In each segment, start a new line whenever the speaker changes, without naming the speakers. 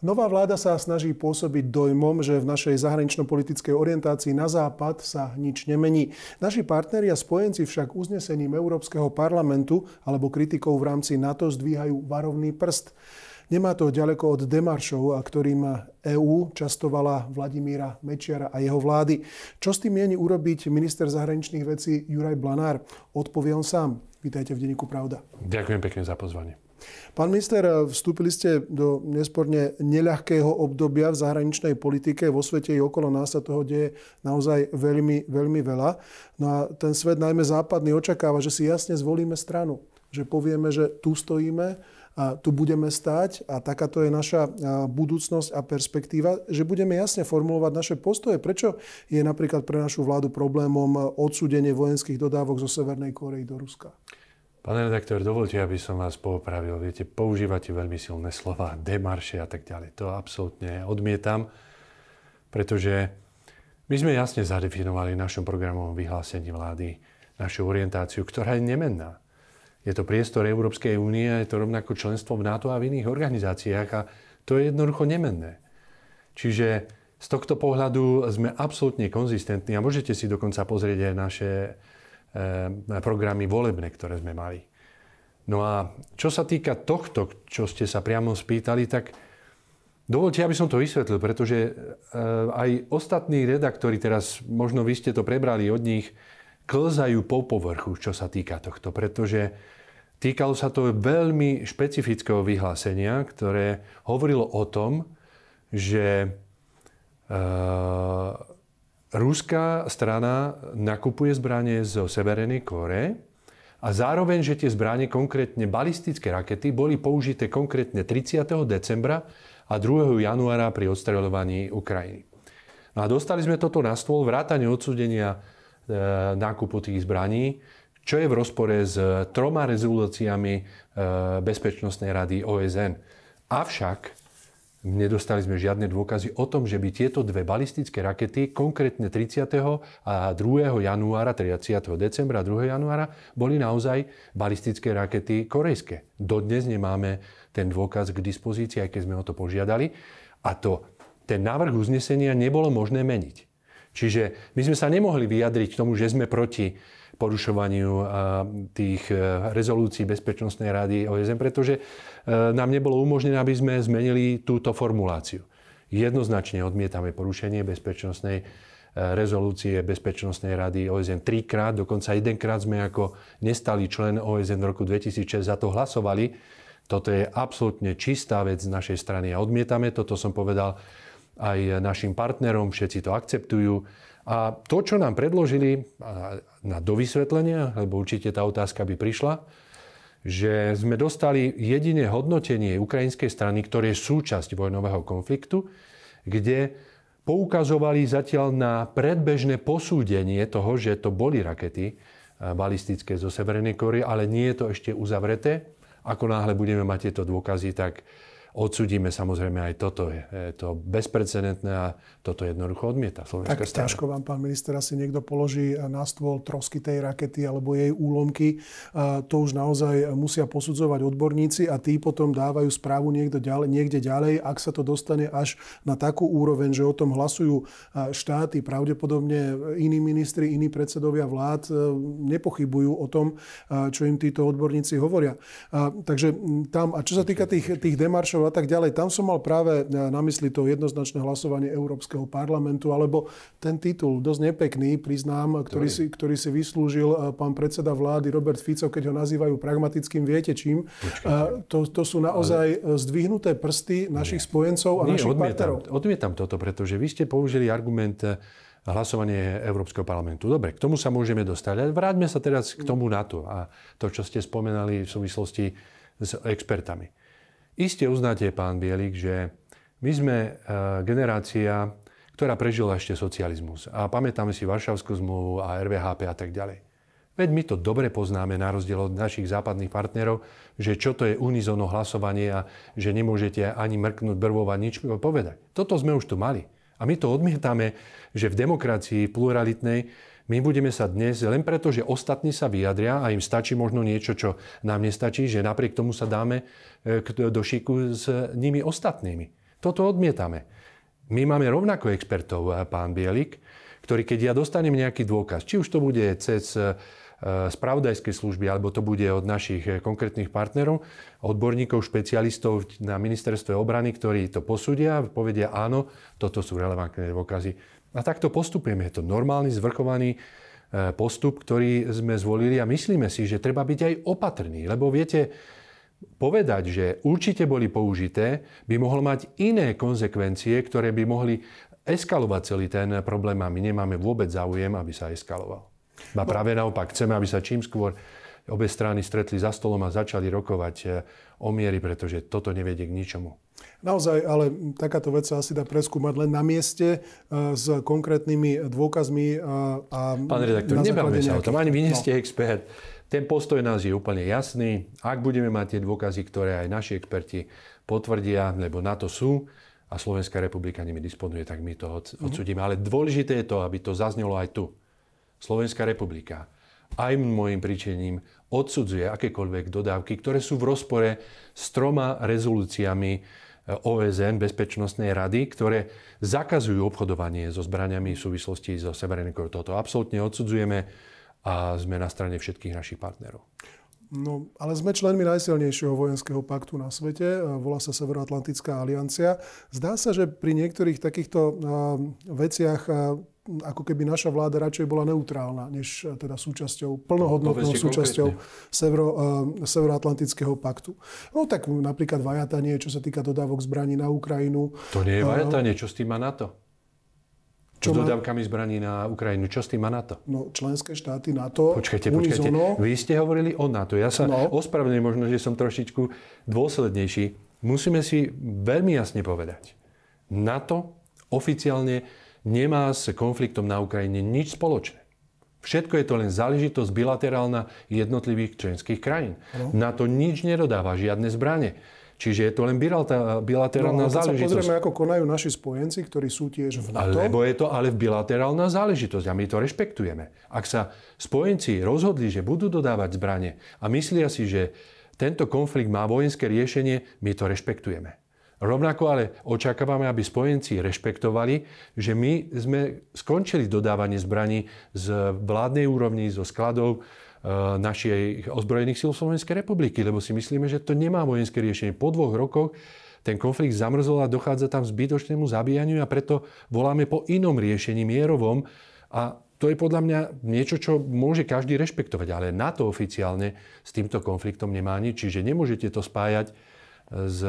Nová vláda sa snaží pôsobiť dojmom, že v našej zahranično-politickej orientácii na západ sa nič nemení. Naši partneri a spojenci však uznesením Európskeho parlamentu alebo kritikou v rámci NATO zdvíhajú varovný prst. Nemá to ďaleko od demaršov, a ktorým EÚ častovala Vladimíra Mečiara a jeho vlády. Čo s tým mieni urobiť minister zahraničných vecí Juraj Blanár? Odpovie on sám. Vítajte v denníku Pravda.
Ďakujem pekne za pozvanie.
Pán minister, vstúpili ste do nesporne neľahkého obdobia v zahraničnej politike. Vo svete i okolo nás sa toho deje naozaj veľmi, veľmi veľa. No a ten svet, najmä západný, očakáva, že si jasne zvolíme stranu. Že povieme, že tu stojíme, a tu budeme stať a takáto je naša budúcnosť a perspektíva, že budeme jasne formulovať naše postoje. Prečo je napríklad pre našu vládu problémom odsúdenie vojenských dodávok zo Severnej Korei do Ruska?
Pane redaktor, dovolte, aby som vás poopravil. Viete, používate veľmi silné slova, demarše a tak ďalej. To absolútne odmietam, pretože my sme jasne zadefinovali v našom programovom vyhlásení vlády našu orientáciu, ktorá je nemenná. Je to priestor Európskej únie, je to rovnako členstvo v NATO a v iných organizáciách a to je jednoducho nemenné. Čiže z tohto pohľadu sme absolútne konzistentní a môžete si dokonca pozrieť aj naše programy volebné, ktoré sme mali. No a čo sa týka tohto, čo ste sa priamo spýtali, tak dovolte, aby som to vysvetlil, pretože e, aj ostatní redaktori, teraz možno vy ste to prebrali od nich, klzajú po povrchu, čo sa týka tohto, pretože týkalo sa to veľmi špecifického vyhlásenia, ktoré hovorilo o tom, že e, ruská strana nakupuje zbranie zo Severnej Kóre a zároveň, že tie zbranie, konkrétne balistické rakety, boli použité konkrétne 30. decembra a 2. januára pri odstreľovaní Ukrajiny. No a dostali sme toto na stôl, vrátanie odsudenia e, nákupu tých zbraní, čo je v rozpore s troma rezolúciami e, Bezpečnostnej rady OSN. Avšak Nedostali sme žiadne dôkazy o tom, že by tieto dve balistické rakety, konkrétne 30. a 2. januára, 30. decembra a 2. januára, boli naozaj balistické rakety korejské. Dodnes nemáme ten dôkaz k dispozícii, aj keď sme o to požiadali. A to, ten návrh uznesenia nebolo možné meniť. Čiže my sme sa nemohli vyjadriť k tomu, že sme proti porušovaniu eh, tých eh, rezolúcií Bezpečnostnej rady OSN, pretože eh, nám nebolo umožnené, aby sme zmenili túto formuláciu. Jednoznačne odmietame porušenie bezpečnostnej rezolúcie Bezpečnostnej rady OSN trikrát, dokonca jedenkrát sme ako nestali člen OSN v roku 2006 za to hlasovali. Toto je absolútne čistá vec z našej strany a odmietame. Toto som povedal aj našim partnerom, všetci to akceptujú. A to, čo nám predložili na dovysvetlenie, lebo určite tá otázka by prišla, že sme dostali jediné hodnotenie ukrajinskej strany, ktoré je súčasť vojnového konfliktu, kde poukazovali zatiaľ na predbežné posúdenie toho, že to boli rakety e, balistické zo Severnej kory, ale nie je to ešte uzavreté. Ako náhle budeme mať tieto dôkazy, tak odsudíme samozrejme aj toto. Je to bezprecedentné a
toto jednoducho odmieta Slovenská tak, strana. ťažko vám, pán minister, asi niekto položí na stôl trosky tej rakety alebo jej úlomky. To už naozaj musia posudzovať odborníci a tí potom dávajú správu niekde ďalej, niekde ďalej, ak sa to dostane až na takú úroveň, že o tom hlasujú štáty, pravdepodobne iní ministri, iní predsedovia vlád e, nepochybujú o tom, e, čo im títo odborníci hovoria. Takže tam, a čo sa týka tých, tých demaršov, ministrov a tak ďalej. Tam som mal práve e, na mysli to jednoznačné hlasovanie Európskeho parlamentu, alebo ten titul, dosť nepekný, priznám, ktorý si, ktorý si vyslúžil e, pán predseda vlády Robert Fico, keď ho nazývajú pragmatickým, vietečím. E, to, to sú naozaj Ale... zdvihnuté prsty našich Nie. spojencov a Nie, našich odmietam, partnerov.
Odmietam toto, pretože vy ste použili argument hlasovanie Európskeho parlamentu. Dobre, k tomu sa môžeme dostať. vráťme sa teraz k tomu NATO a to, čo ste spomenali v súvislosti s expertami. Iste uznáte, pán Bielik, že my sme e, generácia, ktorá prežila ešte socializmus. A pamätáme si Varšavskú zmluvu a RVHP a tak ďalej. Veď my to dobre poznáme na rozdiel od našich západných partnerov, že čo to je unizono hlasovanie a že nemôžete ani mrknúť brvovať a nič povedať. Toto sme už tu mali. A my to odmietame, že v demokracii pluralitnej my budeme sa dnes, len preto, že ostatní sa vyjadria a im stačí možno niečo, čo nám nestačí, že napriek tomu sa dáme e, do šiku s nimi ostatnými. Toto odmietame. My máme rovnako expertov, e, pán Bielik, ktorý, keď ja dostanem nejaký dôkaz, či už to bude cez e, spravodajskej služby, alebo to bude od našich konkrétnych partnerov, odborníkov, špecialistov na ministerstve obrany, ktorí to posúdia, povedia áno, toto sú relevantné dôkazy, a takto postupujeme. Je to normálny, zvrchovaný e, postup, ktorý sme zvolili a myslíme si, že treba byť aj opatrný. Lebo viete, povedať, že určite boli použité, by mohlo mať iné konzekvencie, ktoré by mohli eskalovať celý ten problém a my nemáme vôbec záujem, aby sa eskaloval. A no- práve naopak, chceme, aby sa čím skôr obe strany stretli za stolom a začali rokovať e, o miery, pretože toto nevedie k ničomu.
Naozaj, ale takáto vec sa asi dá preskúmať len na mieste e, s konkrétnymi dôkazmi e, a... Pán redaktor, nebavme sa o tom, ani vy nie no. ste no.
expert. Ten postoj nás je úplne jasný. Ak budeme mať tie dôkazy, ktoré aj naši experti potvrdia, lebo na to sú, a Slovenská republika nimi disponuje, tak my to mhm. odsudíme. Mm-hmm. Ale dôležité je to, aby to zaznelo aj tu. Slovenská republika aj môjim príčením odsudzuje akékoľvek dodávky, ktoré sú v rozpore s troma rezolúciami e, OSN, Bezpečnostnej rady, ktoré zakazujú obchodovanie so zbraniami v súvislosti so Severnou Koreou. Toto absolútne odsudzujeme a sme na strane všetkých našich partnerov.
No, ale sme členmi najsilnejšieho vojenského paktu na svete, e, volá sa Severoatlantická aliancia. Zdá sa, že pri niektorých takýchto e, veciach e, ako keby naša vláda radšej bola neutrálna, než teda súčasťou, plnohodnotnou no, súčasťou Severo, Severoatlantického paktu. No tak napríklad vajatanie, čo sa týka dodávok zbraní na Ukrajinu. To nie je vajatanie,
čo s tým má NATO? Čo s dodávkami má... zbraní na Ukrajinu. Čo s tým má NATO?
No, členské štáty NATO... Počkajte, počkajte. Unizono... Vy
ste hovorili o NATO. Ja sa no. ospravedlňujem možno, že som trošičku dôslednejší. Musíme si veľmi jasne povedať. NATO oficiálne nemá s konfliktom na Ukrajine nič spoločné. Všetko je to len záležitosť bilaterálna jednotlivých členských krajín. No. NATO nič nedodáva, žiadne zbranie. Čiže je to len bilaterálna no, záležitosť. Pozrieme,
ako konajú naši spojenci, ktorí sú tiež v NATO. Lebo
je to ale bilaterálna záležitosť a my to rešpektujeme. Ak sa spojenci rozhodli, že budú dodávať zbranie a myslia si, že tento konflikt má vojenské riešenie, my to rešpektujeme. Rovnako ale očakávame, aby spojenci rešpektovali, že my sme skončili dodávanie zbraní z vládnej úrovni, zo skladov, Eh, našich ozbrojených síl Slovenskej republiky, lebo si myslíme, že to nemá vojenské riešenie. Po dvoch rokoch ten konflikt zamrzol a dochádza tam zbytočnému zabíjaniu a preto voláme po inom riešení, mierovom. A to je podľa mňa niečo, čo môže každý rešpektovať, ale na to oficiálne s týmto konfliktom nemá nič, čiže nemôžete to spájať s,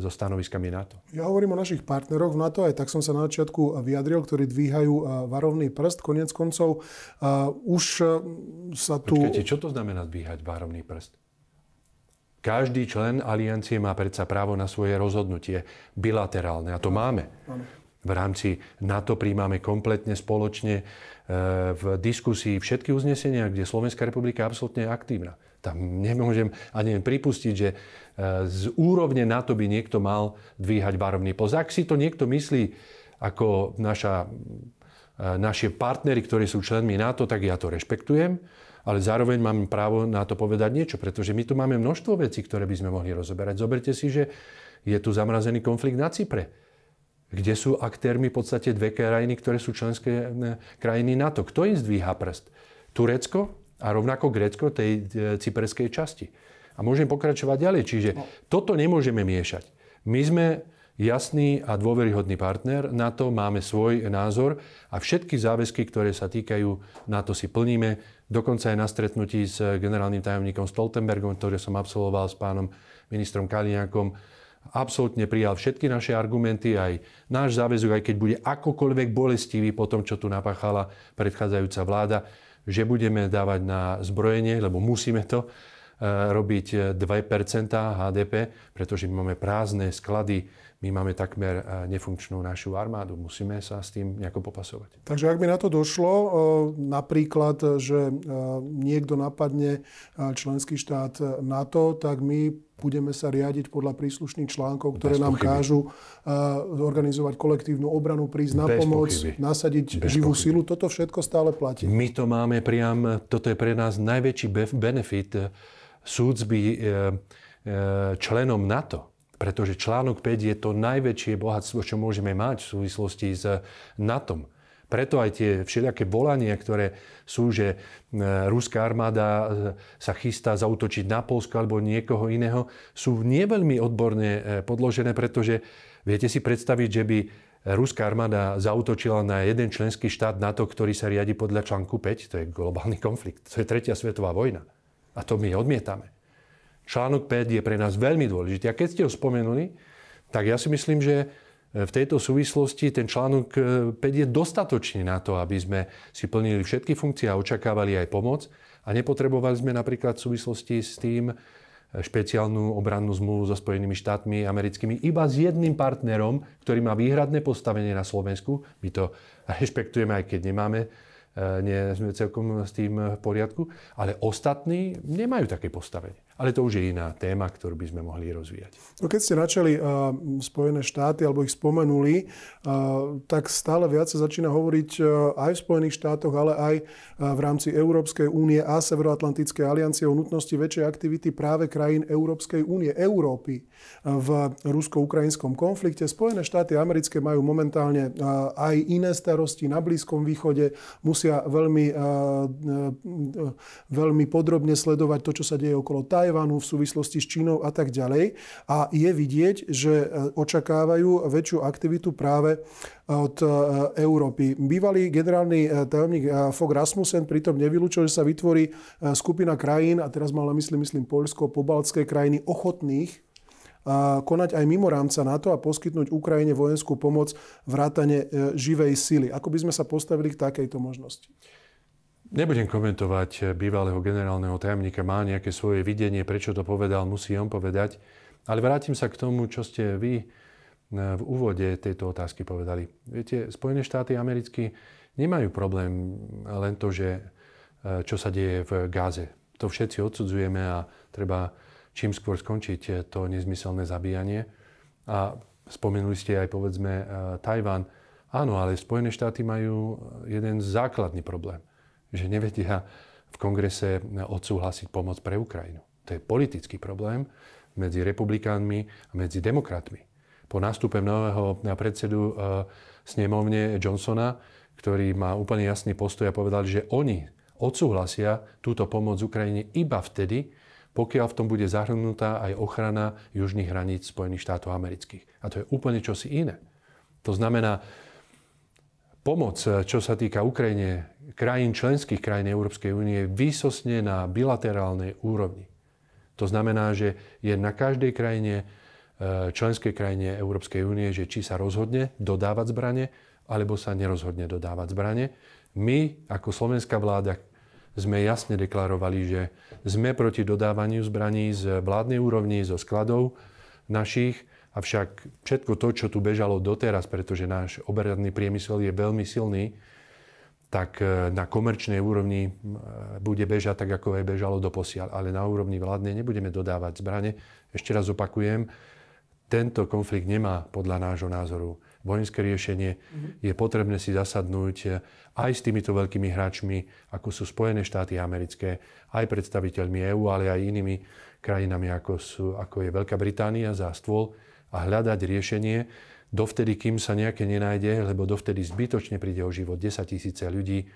so stanoviskami NATO.
Ja hovorím o našich partneroch v NATO, aj tak som sa na začiatku vyjadril, ktorí dvíhajú varovný prst. Konec koncov uh, už e, sa tu... Počkajte,
čo to znamená dvíhať varovný prst? Každý člen aliancie má predsa právo na svoje rozhodnutie bilaterálne a to ano. máme. Ano. V rámci NATO príjmame kompletne spoločne e, v diskusii všetky uznesenia, kde Slovenská republika je absolútne aktívna. Tam nemôžem ani pripustiť, že Eh, z úrovne na to by niekto mal dvíhať varovný post. Ak si to niekto myslí ako naša, eh, naši partnery, ktorí sú členmi NATO, tak ja to rešpektujem, ale zároveň mám právo na to povedať niečo, pretože my tu máme množstvo vecí, ktoré by sme mohli rozoberať. Zoberte si, že je tu zamrazený konflikt na Cypre kde sú aktérmi v podstate dve krajiny, ktoré sú členské eh, krajiny NATO. Kto im zdvíha prst? Turecko a rovnako Grécko tej cyperskej časti. A môžem pokračovať ďalej. Čiže no. toto nemôžeme miešať. My sme jasný a dôveryhodný partner. Na to máme svoj názor a všetky záväzky, ktoré sa týkajú, na to si plníme. Dokonca aj na stretnutí s generálnym tajomníkom Stoltenbergom, ktoré som absolvoval s pánom ministrom Kaliňákom, absolútne prijal všetky naše argumenty, aj náš záväzok, aj keď bude akokoľvek bolestivý po tom, čo tu napáchala predchádzajúca vláda, že budeme dávať na zbrojenie, lebo musíme to, Eh, robiť 2 eh, HDP, pretože my máme prázdne sklady, my máme takmer eh, nefunkčnú našu armádu. Musíme sa s tým nejako popasovať.
Takže ak by na to došlo, napríklad, že niekto napadne členský štát NATO, tak my budeme sa riadiť podľa príslušných článkov, ktoré Bez nám pochyby. kážu zorganizovať kolektívnu obranu, prísť na Bez pomoc, pochyby. nasadiť Bez živú pochyby. silu. Toto všetko stále platí.
My to máme priam, toto je pre nás najväčší benefit súdzby e, e, členom NATO. Pretože článok 5 je to najväčšie bohatstvo, čo môžeme mať v súvislosti s NATO. Preto aj tie všelijaké volania, ktoré sú, že e, ruská armáda sa chystá zautočiť na Polsko alebo niekoho iného, sú neveľmi odborne podložené, pretože viete si predstaviť, že by ruská armáda zautočila na jeden členský štát NATO, ktorý sa riadi podľa článku 5, to je globálny konflikt, to je tretia svetová vojna. A to my odmietame. Článok 5 je pre nás veľmi dôležitý. A keď ste ho spomenuli, tak ja si myslím, že e, v tejto súvislosti ten článok 5 e, je dostatočný na to, aby sme si plnili všetky funkcie a očakávali aj pomoc. A nepotrebovali sme napríklad v súvislosti s tým e, špeciálnu obrannú zmluvu so Spojenými štátmi americkými iba s jedným partnerom, ktorý má výhradné postavenie na Slovensku. My to rešpektujeme, aj keď nemáme E, nie sme celkom s tým v poriadku, ale ostatní nemajú také postavenie. Ale to už je iná téma, ktorú by sme mohli rozvíjať.
No keď ste načali uh, Spojené štáty, alebo ich spomenuli, uh, tak stále viac sa začína hovoriť uh, aj v Spojených štátoch, ale aj uh, v rámci Európskej únie a Severoatlantickej aliancie o nutnosti väčšej aktivity práve krajín Európskej únie, Európy uh, v rusko-ukrajinskom konflikte. Spojené štáty americké majú momentálne uh, aj iné starosti na Blízkom východe, musia veľmi, uh, uh, veľmi podrobne sledovať to, čo sa deje okolo Taj Tajvanu v súvislosti s Čínou a tak ďalej. A je vidieť, že e, očakávajú väčšiu aktivitu práve e, od e, Európy. Bývalý generálny tajomník Fog Rasmussen pritom nevylúčil, že sa vytvorí skupina krajín, a teraz mal na mysli, myslím, Polsko, pobaltské krajiny ochotných konať aj mimo rámca NATO a poskytnúť Ukrajine vojenskú pomoc vrátane živej sily. Ako by sme sa postavili k takejto možnosti?
Nebudem komentovať eh, bývalého generálneho tajomníka, má nejaké svoje videnie, prečo to povedal, musí on povedať. Ale vrátim sa k tomu, čo ste vy eh, v úvode tejto otázky povedali. Viete, Spojené štáty americky nemajú problém len to, že eh, čo sa deje v Gáze. To všetci odsudzujeme a treba čím skôr skončiť to nezmyselné zabíjanie. A spomenuli ste aj povedzme Tajván. Áno, ale Spojené štáty majú jeden základný problém – že nevedia v kongrese odsúhlasiť pomoc pre Ukrajinu. To je politický problém medzi republikánmi a medzi demokratmi. Po nástupe nového predsedu e, snemovne Johnsona, ktorý má úplne jasný postoj a povedal, že oni odsúhlasia túto pomoc Ukrajine iba vtedy, pokiaľ v tom bude zahrnutá aj ochrana južných hraníc Spojených štátov amerických. A to je úplne čosi iné. To znamená, pomoc, eh, čo sa týka Ukrajine, krajín členských krajín Európskej únie, výsosne na bilaterálnej úrovni. To znamená, že je na každej krajine, eh, členskej krajine Európskej únie, že či sa rozhodne dodávať zbranie, alebo sa nerozhodne dodávať zbranie. My, ako slovenská vláda, sme jasne deklarovali, že sme proti dodávaniu zbraní z vládnej úrovni, zo skladov našich, Avšak všetko to, čo tu bežalo doteraz, pretože náš obradný priemysel je veľmi silný, tak e, na komerčnej úrovni e, bude bežať tak, ako aj bežalo do posiaľ. Ale na úrovni vládnej nebudeme dodávať zbranie. Ešte raz opakujem, tento konflikt nemá podľa nášho názoru vojenské riešenie. Mhm. Je potrebné si zasadnúť e, aj s týmito veľkými hráčmi, ako sú Spojené štáty americké, aj predstaviteľmi EÚ, ale aj inými krajinami, ako, sú, ako je Veľká Británia za stôl a hľadať riešenie dovtedy, kým sa nejaké nenájde, lebo dovtedy zbytočne príde o život 10 tisíce ľudí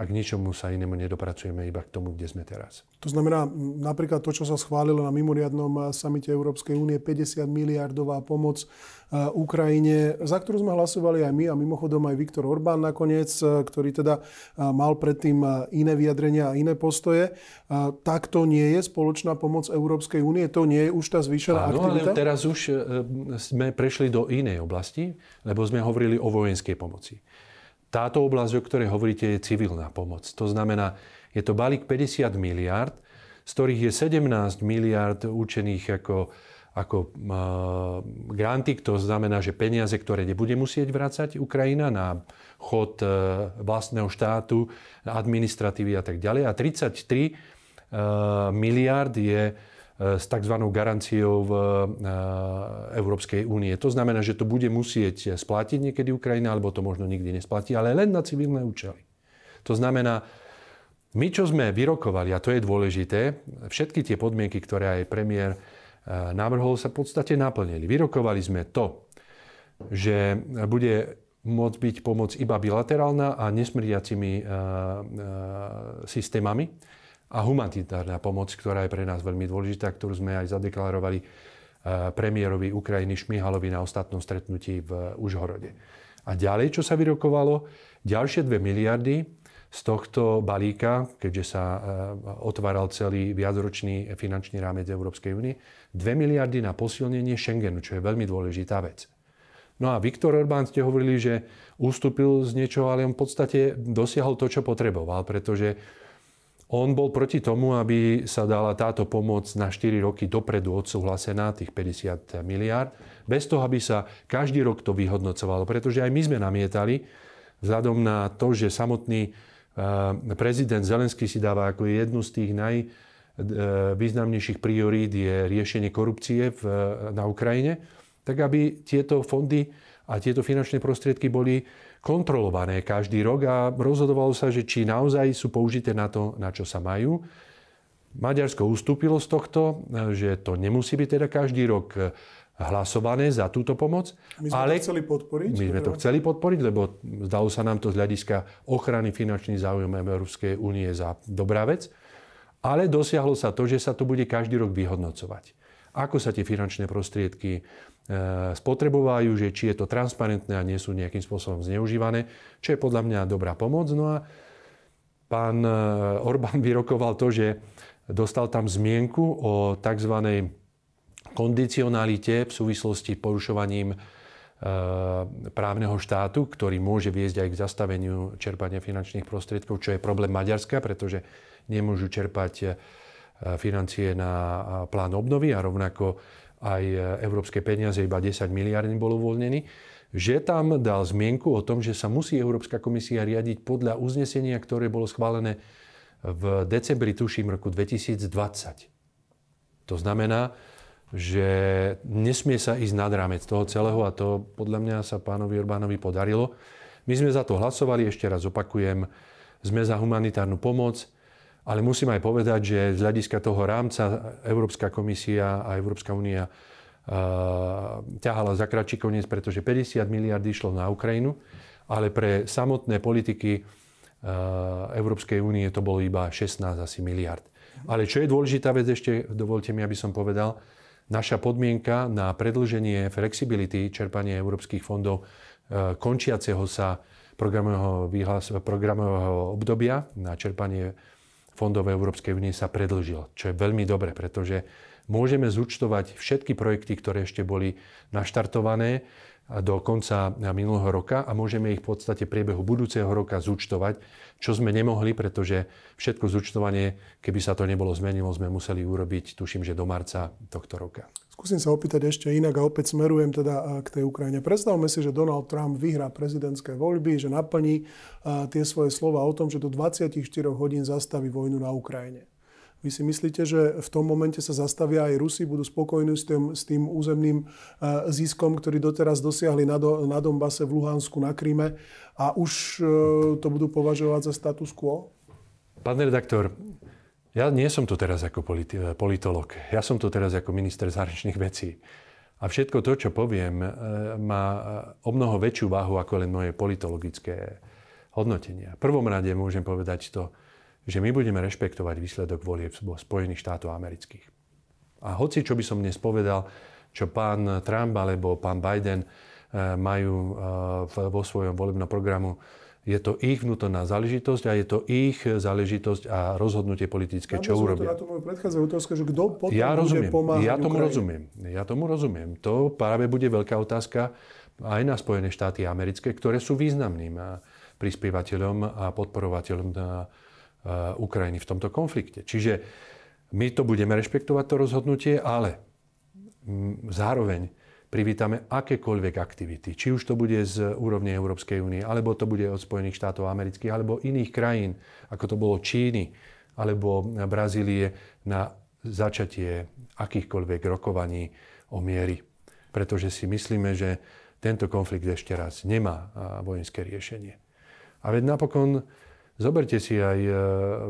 a k ničomu sa inému nedopracujeme, iba k tomu, kde sme teraz.
To znamená napríklad to, čo sa schválilo na mimoriadnom eh, samite Európskej únie, 50 miliardová pomoc eh, Ukrajine, za ktorú sme hlasovali aj my a mimochodom aj Viktor Orbán nakoniec, eh, ktorý teda mal predtým iné vyjadrenia a iné postoje. Tak to nie je spoločná pomoc Európskej únie, to nie je už tá zvýšená Áno, aktivita? ale
teraz už sme prešli do inej oblasti, lebo sme hovorili o vojenskej pomoci. Táto oblasť, o ktorej hovoríte, je civilná pomoc. To znamená, je to balík 50 miliard, z ktorých je 17 miliard určených ako, ako e, granty, to znamená, že peniaze, ktoré nebude musieť vrácať Ukrajina na chod e, vlastného štátu, administratívy a tak ďalej. A 33 e, miliard je E, s tzv. garanciou v e, Európskej únie. To znamená, že to bude musieť splatiť niekedy Ukrajina, alebo to možno nikdy nesplatí, ale len na civilné účely. To znamená, my čo sme vyrokovali, a to je dôležité, všetky tie podmienky, ktoré aj premiér e, navrhol, sa v podstate naplnili. Vyrokovali sme to, že bude môcť byť pomoc iba bilaterálna a nesmrdiacimi systémami a humanitárna pomoc, ktorá je pre nás veľmi dôležitá, ktorú sme aj zadeklarovali eh, premiérovi Ukrajiny Šmihalovi na ostatnom stretnutí v Užhorode. A ďalej, čo sa vyrokovalo, ďalšie 2 miliardy z tohto balíka, keďže sa eh, otváral celý viacročný finančný rámec Európskej únie, 2 miliardy na posilnenie Schengenu, čo je veľmi dôležitá vec. No a Viktor Orbán ste hovorili, že ustúpil z niečoho, ale on v podstate dosiahol to, čo potreboval, pretože on bol proti tomu, aby sa dala táto pomoc na 4 roky dopredu odsúhlasená, tých 50 miliárd, bez toho, aby sa každý rok to vyhodnocovalo. Pretože aj my sme namietali, vzhľadom na to, že samotný e, prezident Zelenský si dáva ako jednu z tých najvýznamnejších e, priorít je riešenie korupcie na Ukrajine, tak aby tieto fondy a tieto finančné prostriedky boli kontrolované každý rok a rozhodovalo sa, že či naozaj sú použité na to, na čo sa majú. Maďarsko ustúpilo z tohto, že to nemusí byť teda každý rok eh, hlasované za túto pomoc. My sme ale to chceli
podporiť. My sme to teda? chceli
podporiť, lebo zdalo sa nám to z hľadiska ochrany finančných záujmov Európskej únie za dobrá vec. Ale dosiahlo sa to, že sa to bude každý rok vyhodnocovať. Ako sa tie finančné prostriedky E, spotrebovajú, že či je to transparentné a nie sú nejakým spôsobom zneužívané, čo je podľa mňa dobrá pomoc. No a pán e, Orbán vyrokoval to, že dostal tam zmienku o tzv. kondicionalite v súvislosti s porušovaním e, právneho štátu, ktorý môže viesť aj k zastaveniu čerpania finančných prostriedkov, čo je problém Maďarska, pretože nemôžu čerpať financie na plán obnovy a rovnako aj e, európske peniaze, iba 10 miliard bol uvoľnený, že tam dal zmienku o tom, že sa musí Európska komisia riadiť podľa uznesenia, ktoré bolo schválené v decembri, tuším, roku 2020. To znamená, že nesmie sa ísť nad rámec toho celého a to podľa mňa sa pánovi Orbánovi podarilo. My sme za to hlasovali, ešte raz opakujem, sme za humanitárnu pomoc, ale musím aj povedať, že z hľadiska toho rámca Európska komisia a Európska únia e, ťahala za kračí koniec, pretože 50 miliard išlo na Ukrajinu, ale pre samotné politiky e, Európskej únie to bolo iba 16 asi miliard. Ale čo je dôležitá vec, ešte dovolte mi, aby som povedal, naša podmienka na predlženie flexibility čerpania európskych fondov e, končiaceho sa programového, výhlas, programového obdobia na čerpanie fondov Európskej únie sa predlžil, čo je veľmi dobre, pretože môžeme zúčtovať všetky projekty, ktoré ešte boli naštartované do konca minulého roka a môžeme ich v podstate priebehu budúceho roka zúčtovať, čo sme nemohli, pretože všetko zúčtovanie, keby sa to nebolo zmenilo, sme museli urobiť, tuším, že do marca tohto roka.
Skúsim sa opýtať ešte inak a opäť smerujem teda eh, k tej Ukrajine. Predstavme si, že Donald Trump vyhrá prezidentské voľby, že naplní eh, tie svoje slova o tom, že do 24 hodín zastaví vojnu na Ukrajine. Vy si myslíte, že v tom momente sa zastavia aj Rusi, budú spokojní s tým, s tým územným e, ziskom, ktorý doteraz dosiahli na, do, na Dombase, v Luhansku, na Kríme a už e, to budú považovať za status quo?
Pán redaktor, ja nie som tu teraz ako politi- e, politolog. Ja som tu teraz ako minister zahraničných vecí. A všetko to, čo poviem, má o mnoho väčšiu váhu ako len moje politologické hodnotenia. V prvom rade môžem povedať to, že my budeme rešpektovať výsledok volieb Spojených štátov amerických. A hoci, čo by som dnes povedal, čo pán Trump alebo pán Biden eh, majú eh, vo svojom volebnom programu, je to ich vnútorná záležitosť a je to ich záležitosť a rozhodnutie politické, čo urobia.
To na predchádzajú otázka, že kto potom ja rozumiem, bude pomáhať Ja tomu Ukrajine. rozumiem.
Ja tomu rozumiem. To práve bude veľká otázka aj na Spojené štáty americké, ktoré sú významným eh, prispievateľom a podporovateľom na. Eh, Ukrajiny v tomto konflikte. Čiže my to budeme rešpektovať, to rozhodnutie, ale mm, zároveň privítame akékoľvek aktivity. Či už to bude z úrovne Európskej únie, alebo to bude od Spojených štátov amerických, alebo iných krajín, ako to bolo Číny, alebo Brazílie, na začatie akýchkoľvek rokovaní o miery. Pretože si myslíme, že tento konflikt ešte raz nemá eh, vojenské riešenie. A veď napokon Zoberte si aj e,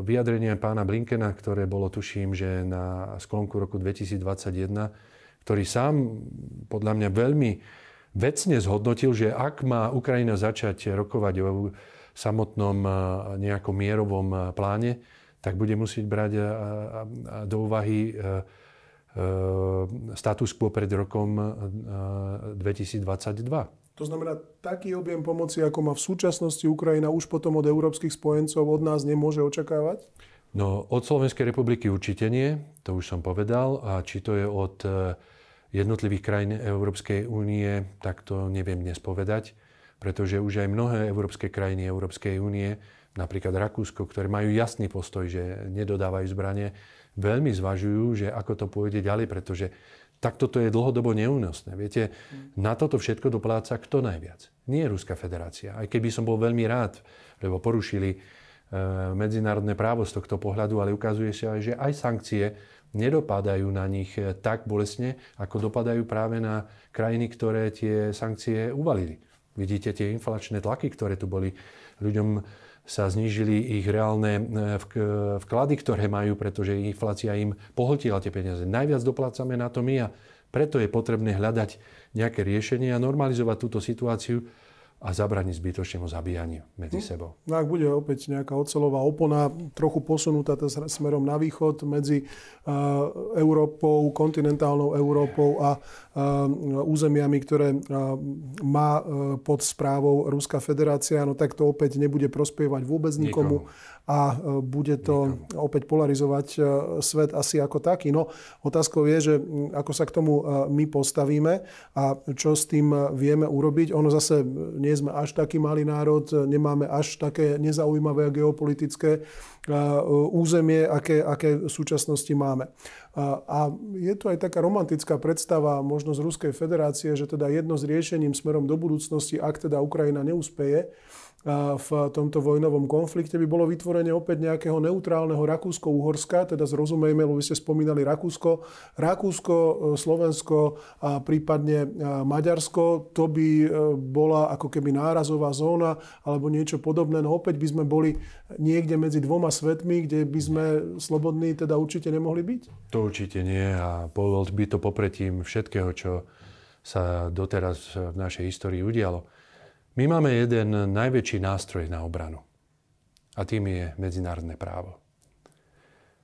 vyjadrenie pána Blinkena, ktoré bolo, tuším, že na sklonku roku 2021, ktorý sám podľa mňa veľmi vecne zhodnotil, že ak má Ukrajina začať rokovať o samotnom e, nejakom mierovom e, pláne, tak bude musieť brať do úvahy status quo pred rokom 2022.
To znamená, taký objem pomoci, ako má v súčasnosti Ukrajina, už potom od európskych spojencov od nás nemôže očakávať?
No, od Slovenskej republiky určite nie, to už som povedal. A či to je od e, jednotlivých krajín Európskej únie, tak to neviem dnes povedať, pretože už aj mnohé európske krajiny Európskej únie, napríklad Rakúsko, ktoré majú jasný postoj, že nedodávajú zbranie, veľmi zvažujú, že ako to pôjde ďalej, pretože tak toto je dlhodobo neúnosné. Viete, na toto všetko dopláca kto najviac? Nie Ruská federácia. Aj keby som bol veľmi rád, lebo porušili e, medzinárodné právo z tohto pohľadu, ale ukazuje sa aj, že aj sankcie nedopadajú na nich e, tak bolesne, ako dopadajú práve na krajiny, ktoré tie sankcie uvalili. Vidíte tie inflačné tlaky, ktoré tu boli ľuďom sa znížili ich reálne e, e, vklady, ktoré majú, pretože inflácia im pohltila tie peniaze. Najviac doplácame na to my a preto je potrebné hľadať nejaké riešenie a normalizovať túto situáciu, a zabraniť zbytočnému zabíjaniu medzi hm. sebou.
No, ak bude opäť nejaká ocelová opona, trochu posunutá smerom na východ medzi uh, Európou, kontinentálnou Európou a uh, územiami, ktoré uh, má e, pod správou Ruská federácia, no tak to opäť nebude prospievať vôbec nikomu. nikomu a e, bude to opäť polarizovať e, svet asi ako taký. No, otázkou je, že ako sa k tomu e, my postavíme a čo s tým vieme urobiť. Ono zase nie sme až taký malý národ, nemáme až také nezaujímavé geopolitické územie, aké, aké v súčasnosti máme. A je to aj taká romantická predstava možno z Ruskej federácie, že teda jedno z riešením smerom do budúcnosti, ak teda Ukrajina neúspeje, v tomto vojnovom konflikte by bolo vytvorenie opäť nejakého neutrálneho Rakúsko-Uhorska, teda zrozumejme, lebo vy ste spomínali Rakúsko, Rakúsko, e, Slovensko a prípadne e, Maďarsko, to by e, bola ako keby nárazová zóna alebo niečo podobné. No opäť by sme boli niekde medzi dvoma svetmi, kde by sme slobodní teda určite nemohli byť?
To určite nie a povedal by to popretím všetkého, čo sa doteraz v našej histórii udialo. My máme jeden najväčší nástroj na obranu. A tým je medzinárodné právo.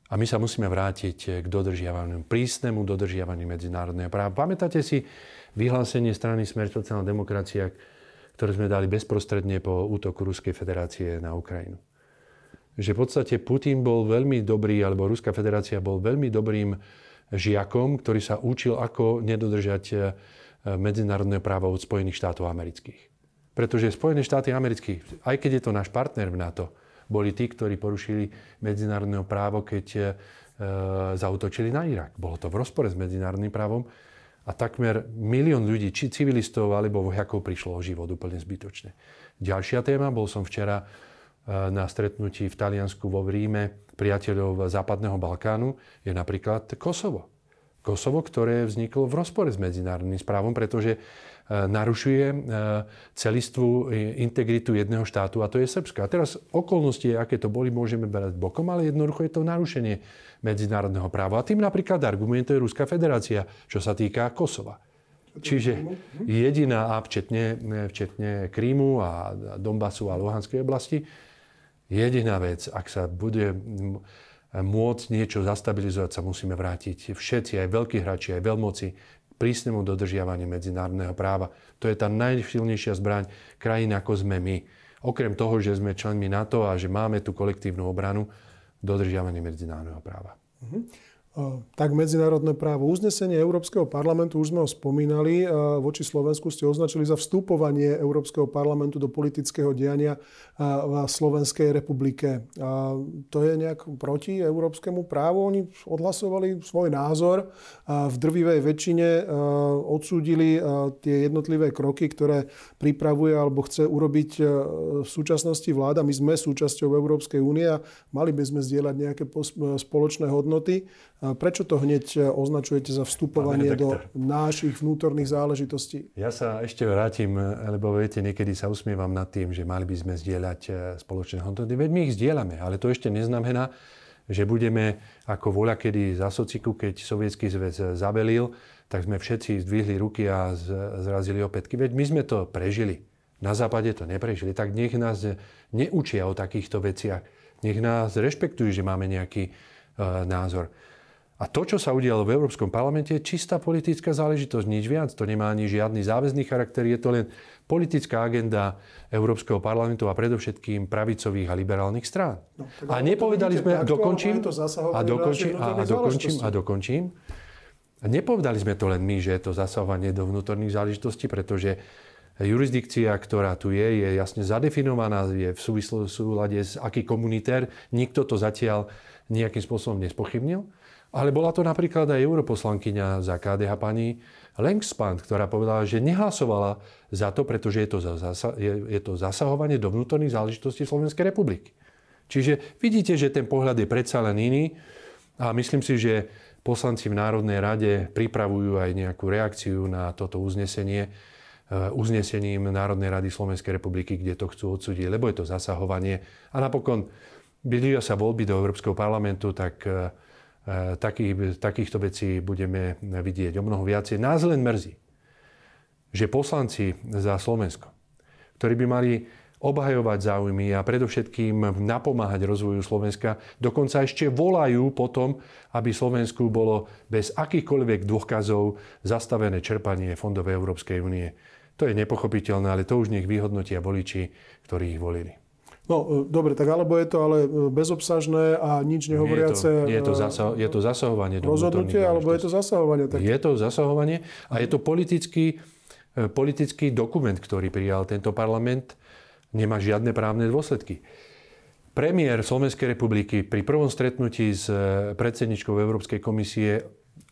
A my sa musíme vrátiť k dodržiavaniu, prísnemu dodržiavaniu medzinárodného práva. Pamätáte si vyhlásenie strany Smer sociálna demokracia, ktoré sme dali bezprostredne po útoku Ruskej federácie na Ukrajinu. Že v podstate Putin bol veľmi dobrý, alebo Ruská federácia bol veľmi dobrým žiakom, ktorý sa učil, ako nedodržať eh, medzinárodné právo od Spojených štátov amerických. Pretože Spojené štáty americké, aj keď je to náš partner v NATO, boli tí, ktorí porušili medzinárodné právo, keď e, zautočili na Irak. Bolo to v rozpore s medzinárodným právom a takmer milión ľudí, či civilistov alebo vojakov, prišlo o život úplne zbytočne. Ďalšia téma, bol som včera e, na stretnutí v Taliansku vo Ríme priateľov Západného Balkánu, je napríklad Kosovo. Kosovo, ktoré vzniklo v rozpore s medzinárodným správom, pretože E, narušuje e, celistvu integritu jedného štátu a to je Srbska. A teraz okolnosti, aké to boli, môžeme berať bokom, ale jednoducho je to narušenie medzinárodného práva. A tým napríklad argumentuje Ruská federácia, čo sa týka Kosova. Čiže jediná, a včetne, včetne Krímu a Donbasu a Luhanskej oblasti, jediná vec, ak sa bude môcť niečo zastabilizovať, sa musíme vrátiť. Všetci, aj veľkí hráči, aj veľmoci, prísnemu dodržiavaniu medzinárodného práva. To je tá najsilnejšia zbraň krajín, ako sme my. Okrem toho, že sme členmi NATO a že máme tú kolektívnu obranu, dodržiavanie medzinárodného práva. Mm-hmm
tak medzinárodné právo. Uznesenie Európskeho parlamentu, už sme ho spomínali, voči Slovensku ste označili za vstupovanie Európskeho parlamentu do politického diania v Slovenskej republike. To je nejak proti európskemu právu. Oni odhlasovali svoj názor. V drvivej väčšine odsúdili tie jednotlivé kroky, ktoré pripravuje alebo chce urobiť v súčasnosti vláda. My sme súčasťou Európskej únie a mali by sme zdieľať nejaké spoločné hodnoty. Prečo to hneď e, označujete za vstupovanie do našich vnútorných záležitostí?
Ja sa ešte vrátim, e, lebo viete, niekedy sa usmievam nad tým, že mali by sme zdieľať e, spoločné hodnoty. Veď my ich zdieľame, ale to ešte neznamená, že budeme ako voľa kedy za sociku, keď Sovietský zväz zabelil, tak sme všetci zdvihli ruky a zrazili opätky. Veď my sme to prežili. Na západe to neprežili. Tak nech nás neučia o takýchto veciach. Nech nás rešpektujú, že máme nejaký názor. A to, čo sa udialo v Európskom parlamente, je čistá politická záležitosť, nič viac. To nemá ani žiadny záväzný charakter, je to len politická agenda Európskeho parlamentu a predovšetkým pravicových a liberálnych strán. No, teda a nepovedali sme, takto, dokončím, a dokončím, a, a dokončím, a dokončím, a nepovedali sme to len my, že je to zasahovanie do vnútorných záležitostí, pretože jurisdikcia, ktorá tu je, je jasne zadefinovaná, je v súvislosti s aký komunitér. Nikto to zatiaľ nejakým spôsobom nespochybnil. Ale bola to napríklad aj europoslankyňa za KDH pani Lengspan, ktorá povedala, že nehlasovala za to, pretože je to, za, je, je to zasahovanie do vnútorných záležitostí Slovenskej republiky. Čiže vidíte, že ten pohľad je predsa len iný a myslím si, že poslanci v Národnej rade pripravujú aj nejakú reakciu na toto uznesenie eh, uznesením Národnej rady Slovenskej republiky, kde to chcú odsúdiť, lebo je to zasahovanie. A napokon blížia sa voľby do Európskeho parlamentu, tak eh, E, takých, takýchto vecí budeme vidieť o mnoho viacej. Nás len mrzí, že poslanci za Slovensko, ktorí by mali obhajovať záujmy a predovšetkým napomáhať rozvoju Slovenska, dokonca ešte volajú potom, aby Slovensku bolo bez akýchkoľvek dôkazov zastavené čerpanie fondovej Európskej únie. To je nepochopiteľné, ale to už nech vyhodnotia voliči, ktorí ich volili.
No, e, dobre, tak alebo je to ale e, bezobsažné a nič nehovoriace... Je to, je to,
e, je to zasahovanie do Rozhodnutie,
alebo je to zasahovanie? Tak...
Je to zasahovanie a je to politický, politický dokument, ktorý prijal tento parlament. Nemá žiadne právne dôsledky. Premiér Slovenskej republiky pri prvom stretnutí s predsedničkou Európskej komisie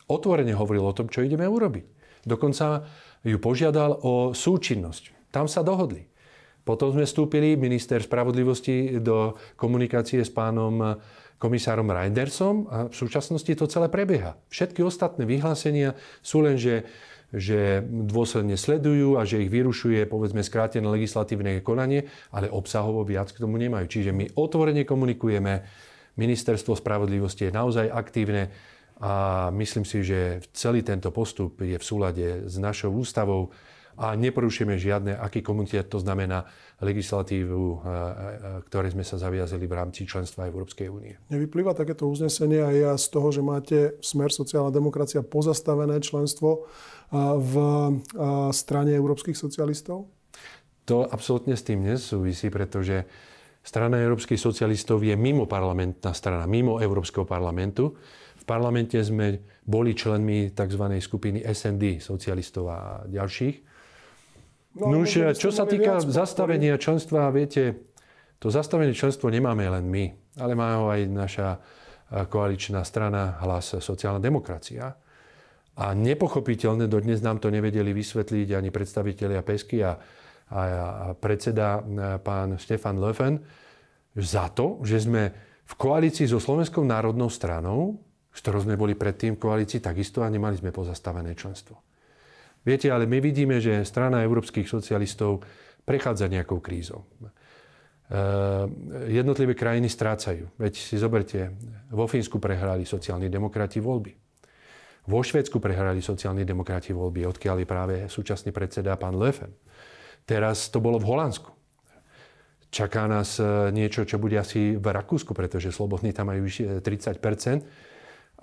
otvorene hovoril o tom, čo ideme urobiť. Dokonca ju požiadal o súčinnosť. Tam sa dohodli. Potom sme vstúpili minister spravodlivosti do komunikácie s pánom komisárom Reindersom a v súčasnosti to celé prebieha. Všetky ostatné vyhlásenia sú len, že že dôsledne sledujú a že ich vyrušuje povedzme skrátené legislatívne konanie, ale obsahovo viac k tomu nemajú. Čiže my otvorene komunikujeme, ministerstvo spravodlivosti je naozaj aktívne a myslím si, že celý tento postup je v súlade s našou ústavou, a neporušujeme žiadne aký komunitár, to znamená legislatívu, e, e, ktoré sme sa zaviazali v rámci členstva Európskej únie.
Nevyplýva takéto uznesenie aj z toho, že máte smer sociálna demokracia pozastavené členstvo e, v strane európskych socialistov?
To absolútne s tým nesúvisí, pretože strana európskych socialistov je mimo parlamentná strana, mimo Európskeho parlamentu. V parlamente sme boli členmi tzv. skupiny SND, socialistov a ďalších
No, Nuž, čo sa týka zastavenia
ktorý... členstva, viete, to zastavenie členstvo nemáme len my, ale má ho aj naša koaličná strana Hlas sociálna demokracia. A nepochopiteľné, dodnes nám to nevedeli vysvetliť ani predstavitelia Pesky a, a, a predseda pán Stefan Löfven, za to, že sme v koalícii so Slovenskou národnou stranou, s ktorou sme boli predtým v koalícii takisto a nemali sme pozastavené členstvo. Viete, ale my vidíme, že strana európskych socialistov prechádza nejakou krízou. Eh, jednotlivé krajiny strácajú. Veď si zoberte, vo Fínsku prehrali sociálni demokrati voľby. Vo Švedsku prehrali sociálni demokrati voľby, odkiaľ je práve súčasný predseda pán Löfven. Teraz to bolo v Holandsku. Čaká nás eh, niečo, čo bude asi v Rakúsku, pretože slobodní tam majú 30 eh,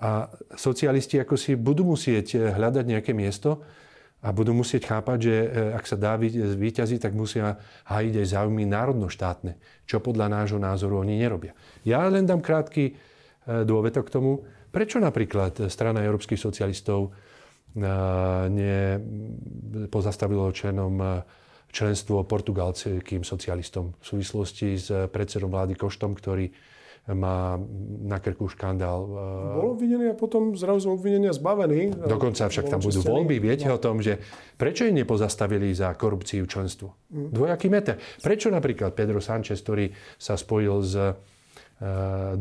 A socialisti ako si budú musieť hľadať nejaké miesto, a budú musieť chápať, že e, ak sa dá výťazí, tak musia hájiť aj záujmy národno-štátne, čo podľa nášho názoru oni nerobia. Ja len dám krátky e, dôvetok k tomu, prečo napríklad strana európskych socialistov e, ne, pozastavilo členom členstvo portugalským socialistom v súvislosti s predsedom vlády Koštom, ktorý má na krku škandál. E,
Bol obvinený a potom zrazu obvinenia zbavený. E, Dokonca však tam budú voľby. Viete no. o tom,
že prečo ich nepozastavili za korupciu členstvu? Mm. Dvojaký meter. Prečo napríklad Pedro Sánchez, ktorý sa spojil s e,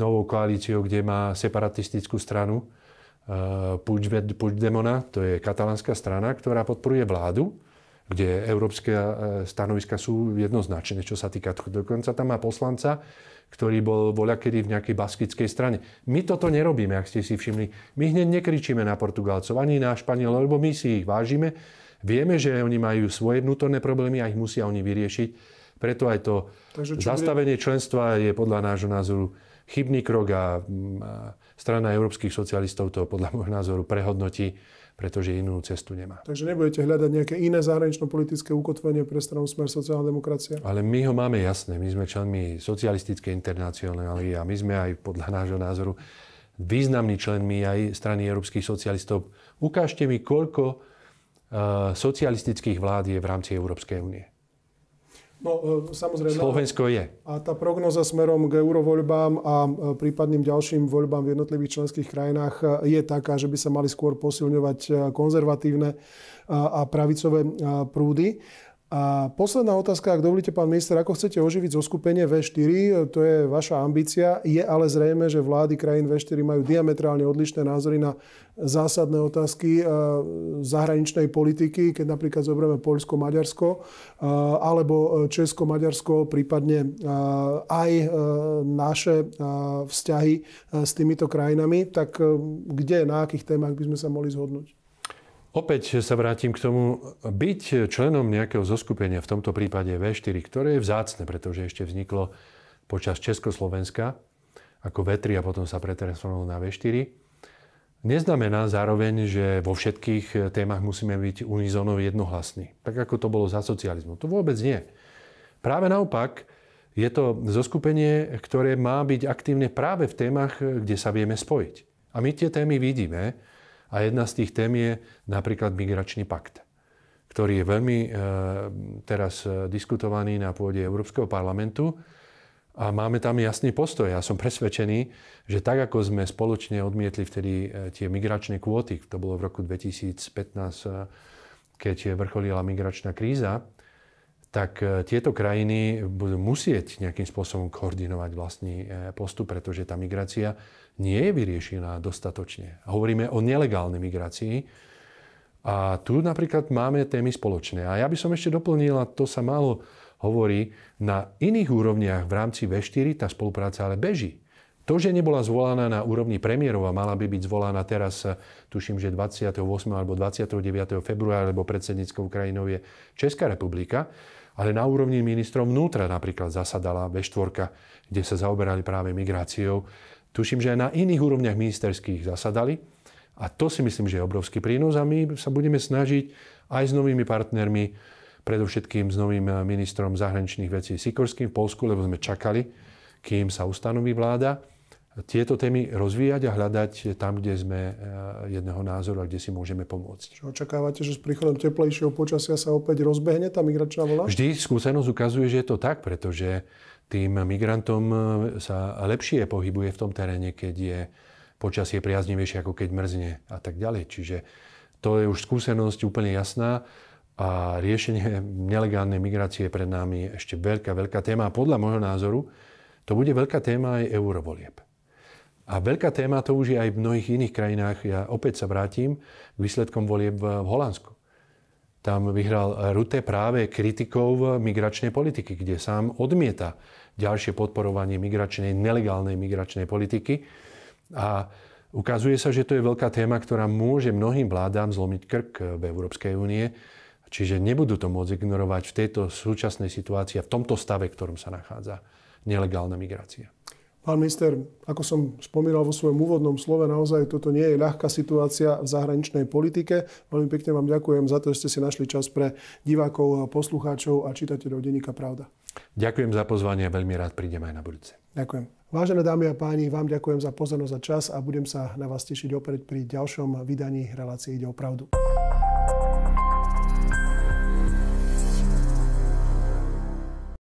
novou koalíciou, kde má separatistickú stranu, e, Puigdemona, to je katalánska strana, ktorá podporuje vládu, kde európske e, stanoviska sú jednoznačné, čo sa týka Dokonca tam má poslanca, ktorý bol voľakedy v nejakej baskickej strane. My toto nerobíme, ak ste si všimli. My hneď nekričíme na Portugalcov, ani na Španielov, lebo my si ich vážime. Vieme, že oni majú svoje vnútorné problémy a ich musia oni vyriešiť. Preto aj to
Takže zastavenie
bude... členstva je podľa nášho názoru chybný krok a mm, strana európskych socialistov to podľa môjho názoru prehodnotí pretože inú cestu nemá.
Takže nebudete hľadať nejaké iné zahranično-politické ukotvenie pre stranu Smer sociálna demokracia?
Ale my ho máme jasné. My sme členmi socialistickej internacionály a my sme aj podľa nášho názoru významní členmi aj strany európskych socialistov. Ukážte mi, koľko eh, socialistických vlád je v rámci Európskej únie.
No, e, samozrejme. Slovensko je. A tá prognoza smerom k eurovoľbám a e, prípadným ďalším voľbám v jednotlivých členských krajinách e, je taká, že by sa mali skôr posilňovať konzervatívne a pravicové prúdy. A posledná otázka, ak dovolíte, pán minister, ako chcete oživiť zoskupenie V4, to je vaša ambícia, je ale zrejme, že vlády krajín V4 majú diametrálne odlišné názory na zásadné otázky e, zahraničnej politiky, keď napríklad zoberieme Polsko, Maďarsko, e, alebo Česko, Maďarsko, prípadne e, aj naše vzťahy s týmito krajinami, tak kde, na akých témach by sme sa mohli zhodnúť?
Opäť sa vrátim k tomu, byť členom nejakého zoskupenia, v tomto prípade V4, ktoré je vzácne, pretože ešte vzniklo počas Československa ako V3 a potom sa pretransformovalo na V4, neznamená zároveň, že vo všetkých témach musíme byť unizónov jednohlasní. Tak ako to bolo za socializmu. To vôbec nie. Práve naopak, je to zoskupenie, ktoré má byť aktívne práve v témach, kde sa vieme spojiť. A my tie témy vidíme, a jedna z tých tém je napríklad migračný pakt, ktorý je veľmi eh, teraz eh, diskutovaný na pôde Európskeho parlamentu. A máme tam jasný postoj. Ja som presvedčený, že tak ako sme spoločne odmietli vtedy eh, tie migračné kvóty, to bolo v roku 2015, keď vrcholila migračná kríza, tak tieto krajiny budú musieť nejakým spôsobom koordinovať vlastný postup, pretože tá migrácia nie je vyriešená dostatočne. Hovoríme o nelegálnej migrácii. A tu napríklad máme témy spoločné. A ja by som ešte doplnil, a to sa málo hovorí, na iných úrovniach v rámci V4 tá spolupráca ale beží. To, že nebola zvolaná na úrovni premiérov a mala by byť zvolaná teraz, e, tuším, že 28. alebo 29. februára, lebo predsedníckou krajinou je Česká republika, ale na úrovni ministrov vnútra napríklad zasadala V4, kde sa zaoberali práve migráciou Tuším, že aj na iných úrovniach ministerských zasadali. A to si myslím, že je obrovský prínos a my sa budeme snažiť aj s novými partnermi, predovšetkým s novým eh, ministrom zahraničných vecí Sikorským v Polsku, lebo sme čakali, kým sa ustanoví vláda, tieto témy rozvíjať a hľadať tam, kde sme eh, jedného názoru a kde si môžeme pomôcť.
Čo očakávate, že s príchodom teplejšieho počasia sa opäť rozbehne tá migračná vlna?
Vždy skúsenosť ukazuje, že je to tak, pretože tým migrantom e, sa lepšie pohybuje v tom teréne, keď je počasie priaznivejšie, ako keď mrzne a tak ďalej. Čiže to je už skúsenosť úplne jasná a riešenie nelegálnej migrácie pred nami je ešte veľká, veľká téma. podľa môjho názoru to bude veľká téma aj eurovolieb. A veľká téma to už je aj v mnohých iných krajinách. Ja opäť sa vrátim k výsledkom volieb v Holandsku. Tam vyhral Rute práve kritikov migračnej politiky, kde sám odmieta ďalšie podporovanie migračnej, nelegálnej migračnej politiky. A ukazuje sa, že to je veľká téma, ktorá môže mnohým vládám zlomiť krk v Európskej únie. Čiže nebudú to môcť ignorovať v tejto súčasnej situácii a v tomto stave, v ktorom sa nachádza nelegálna migrácia.
Pán minister, ako som spomínal vo svojom úvodnom slove, naozaj toto nie je ľahká situácia v zahraničnej politike. Veľmi pekne vám ďakujem za to, že ste si našli čas pre divákov, poslucháčov a čitateľov denníka Pravda.
Ďakujem za pozvanie a veľmi rád prídem aj na budúce.
Ďakujem. Vážené dámy a páni, vám ďakujem za pozornosť a čas a budem sa na vás tešiť opäť pri ďalšom vydaní relácie Ide o pravdu.